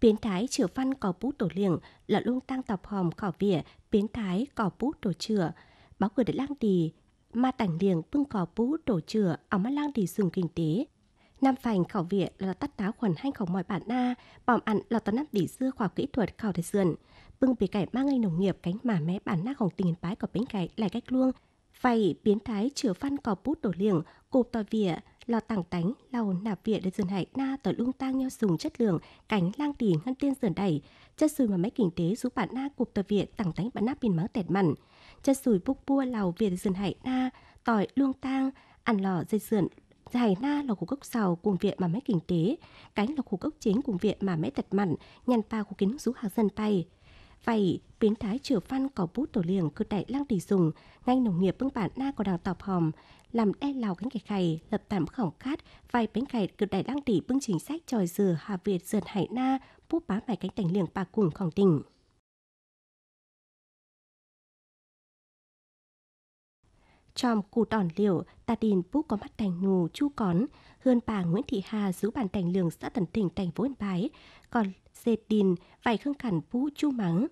biến thái chữa văn cỏ bút tổ liền là luôn tăng tập hòm cỏ vỉa biến thái cỏ bút tổ chữa báo cửa để lang tì mà tảnh liền bưng cỏ bút tổ chữa ở mắt lang tì dùng kinh tế Nam phành khảo viện là tắt tá khuẩn hành khẩu mọi bản na, bỏm ăn là tỏ năm tỷ dưa khoa kỹ thuật khảo thời sườn. Bưng bị cải mang ngay nông nghiệp cánh mà mé bản na khổng tình bái của bánh cải lại cách luông. Vậy biến thái chữa phân cỏ bút đổ liền, cụp tòa vỉa, lò tàng tánh lau nạp viện để dần hải na tờ lung tang nhau dùng chất lượng cánh lang tỉ ngăn tiên dần đẩy chất sùi mà máy kinh tế giúp bạn na cục tờ viện tàng tánh bạn nắp pin mắng tẹt mặn chất sùi búc bua lào viện dần hải na tỏi luông tang ăn lò dây dườn Giải na là khu cốc sầu cùng viện mà máy kinh tế, cánh là khu cốc chính cùng viện mà máy tật mặn, nhằn vào khu kính rú hàng dân tay. Vậy, biến thái trừ văn có bút tổ liền cứ đại lang tỷ dùng, ngành nông nghiệp bưng bản na của đảng tọp hòm, làm đe lào cánh cái khày, lập tạm khổng khát, vài bánh khày cứ đại lang tỷ bưng chính sách tròi dừa Hà Việt dườn hải na, bút bá bài cánh tành liền bà cùng khổng tình Tròm củ đòn liệu, ta đìn bút có mắt đành nù, chu cón, hơn bà Nguyễn Thị Hà giữ bàn tành lường xã tần tỉnh thành phố Yên Bái, còn dệt đìn, vài khương cản bú chu mắng,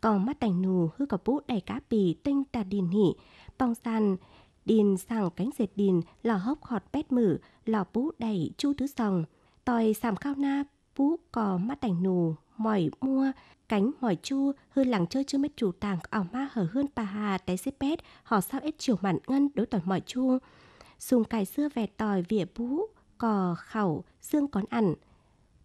còn mắt tành nù hư cả bút đầy cá bì tinh ta đình hỉ bong san đình sàng cánh dệt đình lò hốc khọt bét mử lò bú đầy chu tứ sòng tòi sàm khao na bú cò mắt tành nù mỏi mua cánh mỏi chu hư làng chơi chưa mét chủ tàng ảo ma hở hơn bà hà té xếp bét họ sao ít chiều mặn ngân đối tỏi mỏi chu sùng cài xưa về tòi vỉa bú cò khẩu xương con ăn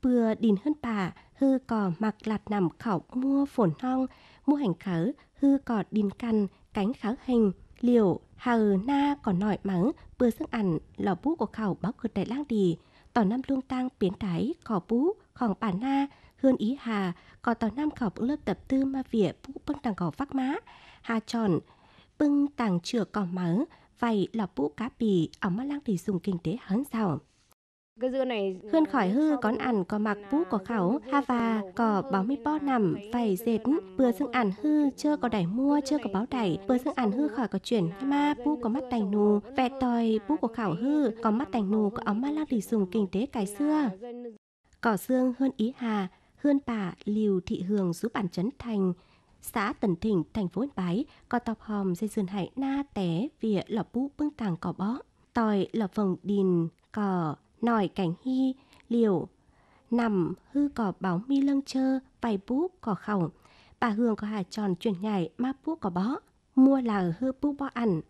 bừa đình hơn bà hư cò mặc lạt nằm khảo mua phổn non mua hành khở hư cò đìn căn cánh kháo hình liệu hờ na còn nổi mắng bừa xương ảnh lò bú của khảo báo cực đại lang đi tỏ năm luông tang biến thái cỏ bú khoảng bản na hươn ý hà có tỏ năm khảo bưng lớp tập tư ma vỉa bú bưng tàng cỏ vác má hà tròn bưng tàng chừa cỏ mắng vậy là bú cá bì ở mắt lang thì dùng kinh tế hấn giàu hơn khỏi hư con ăn có mặc bú có khảo, ha và có báo mi po nằm, phải dệt, bừa xương ăn hư, chưa có đẩy mua, chưa có báo đẩy, bừa xương ăn hư khỏi có chuyển, ma bú có mắt tành nù, vẹt tòi, bú có khảo hư, có mắt tành nù, có ống ma lao đi dùng kinh tế cái xưa. Cỏ xương hơn ý hà, hơn bà liều thị hường giúp bản chấn thành, xã Tần thịnh thành phố Yên Bái, có tộc hòm dây dườn hải na té vỉa lọ bú bưng tàng cỏ bó. Tòi lọ vòng đìn, cỏ nòi cảnh hy, liều. Nằm hư cỏ bóng mi lâng chơ, vài bú cỏ khẩu. Bà hương có hà tròn chuyển nhảy ma bú cỏ bó. Mua là hư bú bó ẩn.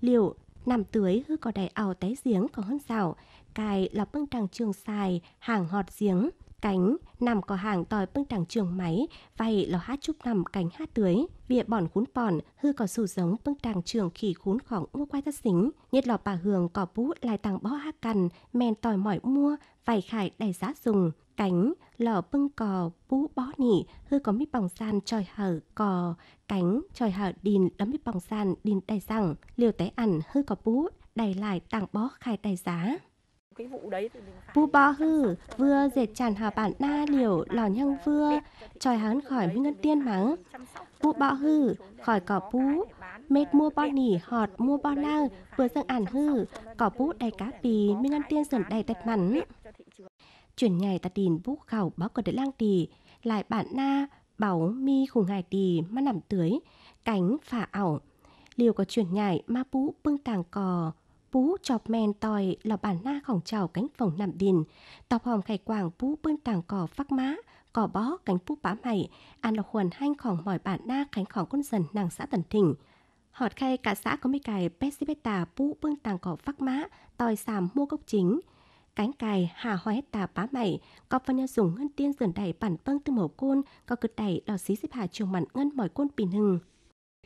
Liều nằm tưới hư cỏ đầy ảo té giếng có hơn rào. Cài lọc bưng tràng trường xài, hàng họt giếng cánh nằm có hàng tòi bưng đằng trường máy vay là hát chúc nằm cánh hát tưới vỉa bòn khún bòn hư có sù giống bưng đằng trường khỉ khún khoảng mua quay ra xính nhất lò bà hường cỏ bú lại tàng bó hát cằn men tòi mỏi mua vài khải đầy giá dùng cánh lò bưng cò bú bó nỉ hư có mít bòng san tròi hở cò cánh tròi hở đìn đấm mít bòng san đìn đầy rằng liều té ẩn hư có bú đầy lại tàng bó khai đầy giá cái vụ đấy thì mình hư, vừa dệt tràn hà bản na liều lò nhăng vừa, tròi hán khỏi minh ngân tiên mắng. Bu bò hư, khỏi cỏ bú, mệt mua bò nỉ họt mua bò lang, vừa dâng ản hư, cỏ bú đầy cá bì, minh ngân tiên dần đầy tạch mắn. Chuyển nhảy ta tìm bú khảo báo cờ đất lang tì, lại bản na, bảo mi khủng ngài tì mà nằm tưới, cánh phả ảo. Liều có chuyển nhảy ma bú bưng tàng cò, bú chọp men tòi là bản na khổng trào cánh phòng nằm đìn tọc hòm khải quảng bú bưng tàng cỏ phác má cỏ bó cánh bú bá mày ăn là huần hanh khổng mỏi bản na khánh khổng con dần nàng xã tần thỉnh họt khai cả xã có mấy cài pesibeta bú bưng tàng cỏ phác má tòi sàm mua gốc chính cánh cài hà hoa tà bá mày có phần nhân dùng ngân tiên dần đẩy bản bâng từ mổ côn có cực đẩy đỏ xí xếp hà trường mặn ngân mỏi côn bình hừng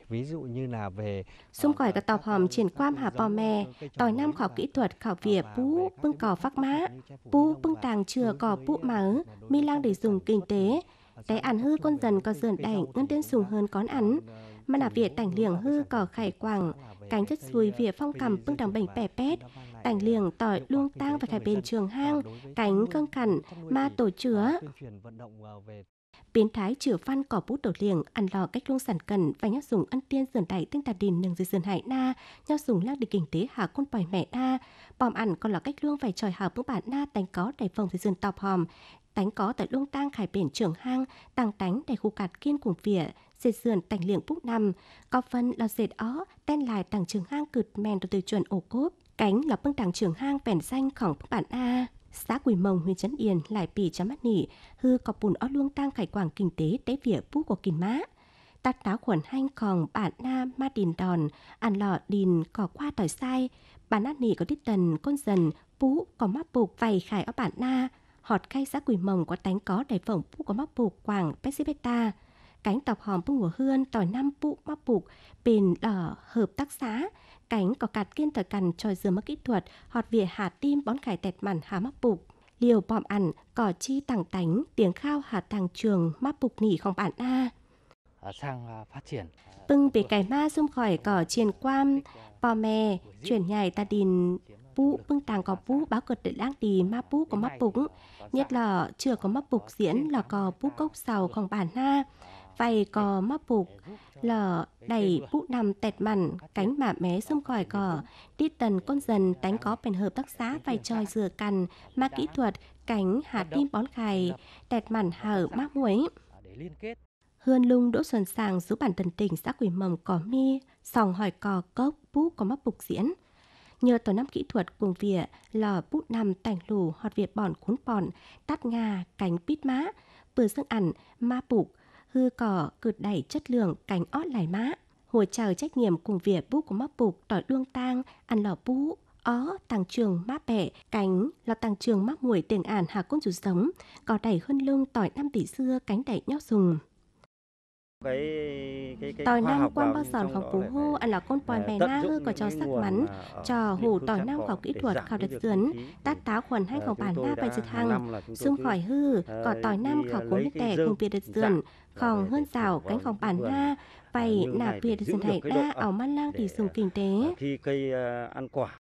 ví dụ như là về xung ờ, quanh các tàu hòm triển quan hà bò me tòi nam khảo kỹ thuật khảo vỉa bú bưng cỏ phác mã bú bưng tàng chừa cỏ bú máu mi lang để dùng kinh tế té ăn hư con dần có dần đảnh ngân tên sùng hơn con ăn mà là vỉa tảnh liềng hư cỏ khải quảng cánh chất xùi vỉa phong cầm bưng đằng bảnh bẻ pét tảnh liềng tỏi luông tang và khải bền trường hang cánh cân cằn ma tổ chứa biến thái chữa phan cỏ bút đổ liền ăn lò cách luôn sản cần và nhắc dùng ân tiên dườn đại tinh tạt đình nâng dưới dườn hải na nhau dùng lang địch kinh tế hạ quân bòi mẹ na bòm ăn còn là cách luôn phải tròi hào bước bản na tánh có đầy phòng dưới dườn tọp hòm tánh có tại luông tang khải biển trưởng hang tăng tánh đầy khu cạt kiên cùng vỉa dệt sườn tành liệng bút nằm có phân là dệt ó tên lại tàng trường hang cượt mèn từ tiêu chuẩn ổ cốp cánh là bưng tàng trường hang bèn xanh khỏng bản a xã Quỳ Mông huyện Trấn Yên lại bị chấm mắt nỉ, hư có bùn ó luông tăng khải quảng kinh tế tế vỉa bú của kinh má. Tát táo khuẩn hanh còn bản na ma đình đòn, ăn lọ đình có qua tỏi sai, bản nát nỉ có đít tần, con dần, bú có mắt bục vầy khải ở bản na, họt khay xã Quỳ Mông có tánh có đầy phổng bú có mắt bục quảng pesibeta, cánh tập hòm bông hồ hươn tỏi năm bụ bắp bục bền ở hợp tác xã cánh có cạt kiên tỏi cằn tròi dừa mắc kỹ thuật họt vỉa hạt tim bón cải tẹt mặn hà mắc bục liều bòm ẩn cỏ chi tàng tánh tiếng khao hà tàng trường mắc bục nỉ không bản a à, sang à, phát triển bưng bị cải ma xung khỏi cỏ chiền quam bò mè chuyển nhảy ta đìn vũ bưng tàng có vũ báo cật để lang tì ma vũ có mắc bụng nhất là chưa có mắc bục diễn là cò vũ cốc sầu không bản na vay cò móc phục, lở đầy bụ nằm tẹt mặn, cánh mà mé sông còi cỏ, đi tần con dần tánh có bền hợp tác xã vay tròi dừa cằn, ma kỹ thuật, cánh hạt tim bón khải, tẹt mặn hở mắc muối. Hươn lung đỗ xuân sàng giữ bản thân tình xã quỷ mầm cỏ mi, sòng hỏi cò cốc, bú có mắc bục diễn. Nhờ tổ năm kỹ thuật cuồng vỉa, lò bút nằm tảnh lù họt việt bòn cuốn bòn, tắt ngà, cánh pít má, vừa dâng ẩn, ma bục, hư cỏ cượt đẩy chất lượng cánh ót lại má. Hồ chào trách nhiệm cùng việc bú của mắc bục tỏi đuông tang, ăn lò bú, ó tăng trường mát bẻ cánh là tăng trường mắc mùi tiền ản hà côn rụt sống, cỏ đẩy hơn lưng tỏi năm tỷ xưa cánh đẩy nhóc dùng tỏi nam quan bao giòn khảo cú hô ăn là con bòi bè na hư có cho sắc mắn trò hủ tỏi nam khảo kỹ thuật khảo đất dướn tát táo ừ. khuẩn hai khảo bản na bài dứt hăng xung khỏi hư ờ, cỏ tỏi nam khảo cố nước tẻ cùng biệt đất dạ dườn khòng hơn rào cánh khòng bản na bày nạp nả biệt dần hải đa ảo man lang tỷ dùng kinh tế khi cây ờ, ăn quả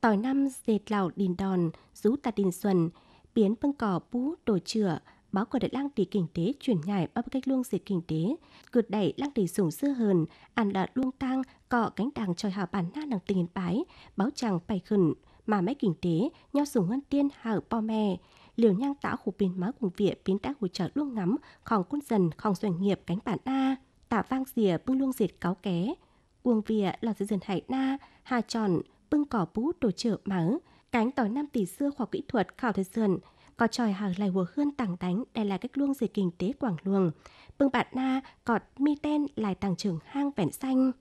tỏi nam dệt lào đình đòn rú tạt đình xuân biến bưng cỏ bú đổ chữa báo của đại lăng tỷ kinh tế chuyển nhảy bao cách luông dịch kinh tế cượt đẩy lăng tỷ sủng xưa hờn ăn đã luông tang cọ cánh đàng tròi hào bản na nàng tình bái báo chàng bày khẩn mà máy kinh tế nhau sủng ngân tiên hào po mè liều nhang tạo khu pin má cùng viện biến tác hồi trợ luông ngắm khòng quân dần khòng doanh nghiệp cánh bản na tạ vang rìa bưng luông diệt cáo ké uông vỉa là dư dần hải na hà tròn bưng cỏ bút đồ trợ máu cánh tỏi năm tỷ xưa khoa kỹ thuật khảo thời dần có tròi hàng lại hùa khươn tảng đánh đây là cách luông dịch kinh tế quảng luồng. Bưng bạn na, cọt mi ten lại tàng trưởng hang vẹn xanh.